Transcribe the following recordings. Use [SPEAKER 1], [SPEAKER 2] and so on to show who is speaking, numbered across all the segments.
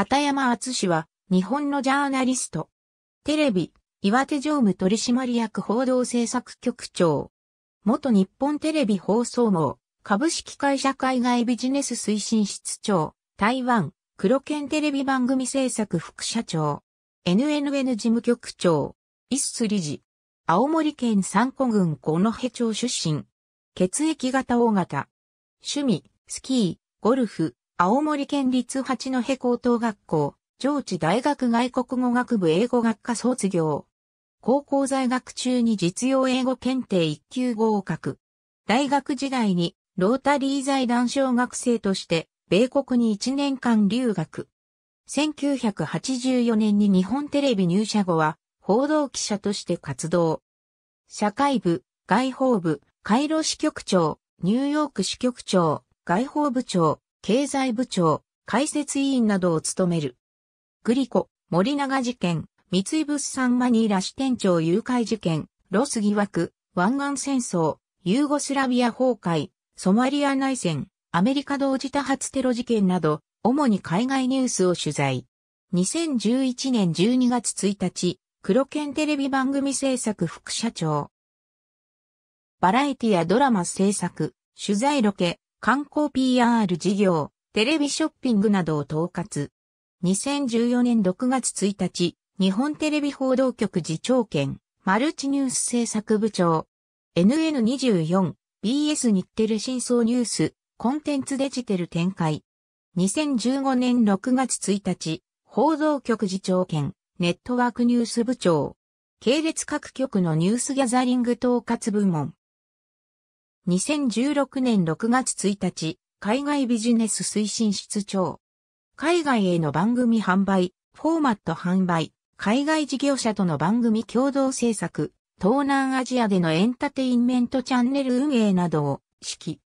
[SPEAKER 1] 片山厚氏は、日本のジャーナリスト。テレビ、岩手常務取締役報道制作局長。元日本テレビ放送網、株式会社海外ビジネス推進室長、台湾、黒犬テレビ番組制作副社長。NNN 事務局長、一ス理事。青森県三古郡五戸町出身。血液型大型。趣味、スキー、ゴルフ、青森県立八戸高等学校、上智大学外国語学部英語学科卒業。高校在学中に実用英語検定1級合格。大学時代にロータリー財団小学生として米国に1年間留学。1984年に日本テレビ入社後は報道記者として活動。社会部、外報部、カイロ支局長、ニューヨーク支局長、外報部長、経済部長、解説委員などを務める。グリコ、森永事件、三井物産マニーラ支店長誘拐事件、ロス疑惑、湾岸戦争、ユーゴスラビア崩壊、ソマリア内戦、アメリカ同時多発テロ事件など、主に海外ニュースを取材。2011年12月1日、黒犬テレビ番組制作副社長。バラエティやドラマ制作、取材ロケ、観光 PR 事業、テレビショッピングなどを統括。2014年6月1日、日本テレビ報道局次長兼、マルチニュース制作部長。NN24、BS 日テレ真相ニュース、コンテンツデジテル展開。2015年6月1日、報道局次長兼、ネットワークニュース部長。系列各局のニュースギャザリング統括部門。2016年6月1日、海外ビジネス推進室長。海外への番組販売、フォーマット販売、海外事業者との番組共同制作、東南アジアでのエンタテインメントチャンネル運営などを指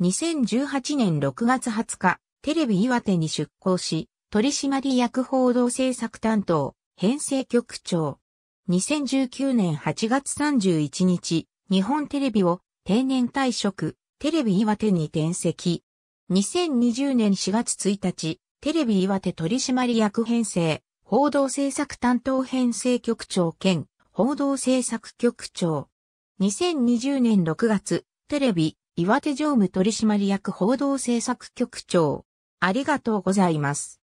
[SPEAKER 1] 揮。2018年6月20日、テレビ岩手に出向し、取締役報道制作担当、編成局長。2019年8月31日、日本テレビを定年退職、テレビ岩手に転籍。2020年4月1日、テレビ岩手取締役編成、報道制作担当編成局長兼、報道制作局長。2020年6月、テレビ、岩手常務取締役報道制作局長。ありがとうございます。